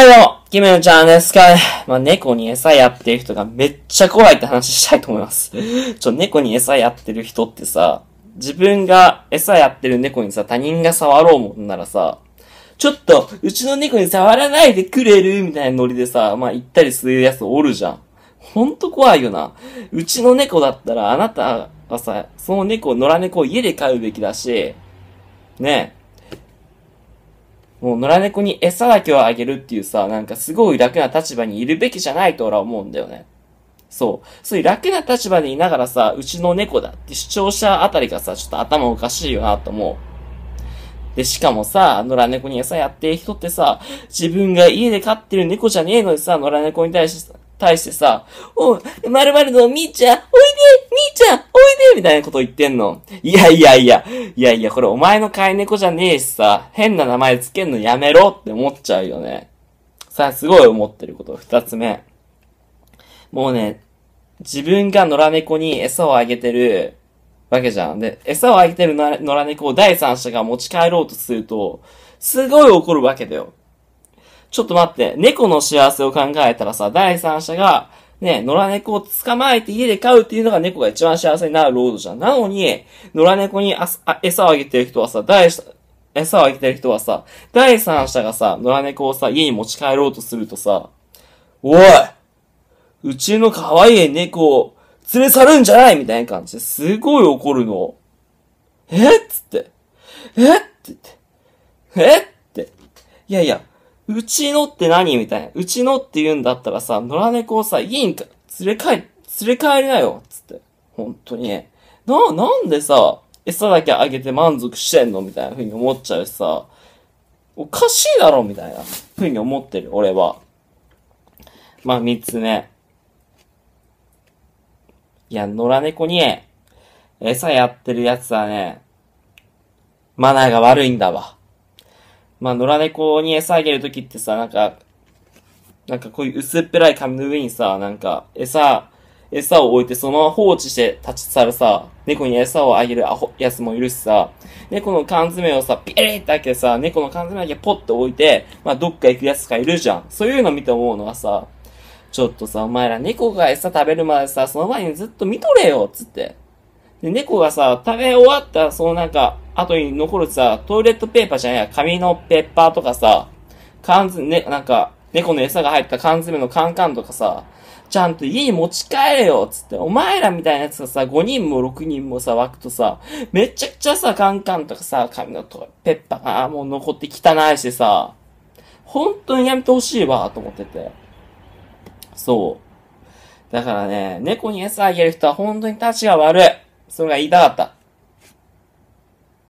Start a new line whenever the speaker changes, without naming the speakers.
はいどうも、キムちゃんですかね。まあ、猫に餌やってる人がめっちゃ怖いって話したいと思います。ちょ、猫に餌やってる人ってさ、自分が餌やってる猫にさ、他人が触ろうもんならさ、ちょっと、うちの猫に触らないでくれるみたいなノリでさ、まあ、行ったりするやつおるじゃん。ほんと怖いよな。うちの猫だったら、あなたはさ、その猫、野良猫を家で飼うべきだし、ねえ、もう野良猫に餌だけをあげるっていうさ、なんかすごい楽な立場にいるべきじゃないと俺は思うんだよね。そう。そういう楽な立場でいながらさ、うちの猫だって視聴者あたりがさ、ちょっと頭おかしいよなと思う。で、しかもさ、野良猫に餌やってる人ってさ、自分が家で飼ってる猫じゃねえのにさ、野良猫に対して対してさ、おう、まるまるのみーちゃん、おいでみーちゃん、おいでみたいなこと言ってんの。いやいやいや、いやいや、これお前の飼い猫じゃねえしさ、変な名前つけんのやめろって思っちゃうよね。さあ、すごい思ってること。二つ目。もうね、自分が野良猫に餌をあげてるわけじゃん。で、餌をあげてる野良猫を第三者が持ち帰ろうとすると、すごい怒るわけだよ。ちょっと待って、猫の幸せを考えたらさ、第三者が、ね、野良猫を捕まえて家で飼うっていうのが猫が一番幸せになるロードじゃん。なのに、野良猫に餌をあげてる人はさ、第、餌をあげてる人はさ、第三者がさ、野良猫をさ、家に持ち帰ろうとするとさ、おいうちの可愛い猫を連れ去るんじゃないみたいな感じですごい怒るの。えっつって。えっってって。えっって。いやいや、うちのって何みたいな。うちのって言うんだったらさ、野良猫をさ、いいんか、連れ帰、連れ帰りなよつって。本当に。な、なんでさ、餌だけあげて満足してんのみたいな風に思っちゃうしさ、おかしいだろみたいな風に思ってる、俺は。まあ、三つ目。いや、野良猫に、餌やってるやつはね、マナーが悪いんだわ。まあ、野良猫に餌あげるときってさ、なんか、なんかこういう薄っぺらい紙の上にさ、なんか、餌、餌を置いてそのまま放置して立ち去るさ、猫に餌をあげるアホやつもいるしさ、猫の缶詰をさ、ピエーって開けてさ、猫の缶詰だけポッと置いて、まあどっか行くやつかいるじゃん。そういうの見て思うのはさ、ちょっとさ、お前ら猫が餌食べるまでさ、その前にずっと見とれよ、つって。で、猫がさ、食べ終わったら、そのなんか、後に残るさ、トイレットペーパーじゃないや、紙のペッパーとかさ、缶詰、ね、なんか、猫の餌が入った缶詰のカンカンとかさ、ちゃんと家に持ち帰れよつって、お前らみたいなやつがさ、5人も6人もさ、湧くとさ、めちゃくちゃさ、カンカンとかさ、紙のとペッパーがもう残って汚いしさ、本当にやめてほしいわ、と思ってて。そう。だからね、猫に餌あげる人は本当に立ちが悪い。それが言いたかった。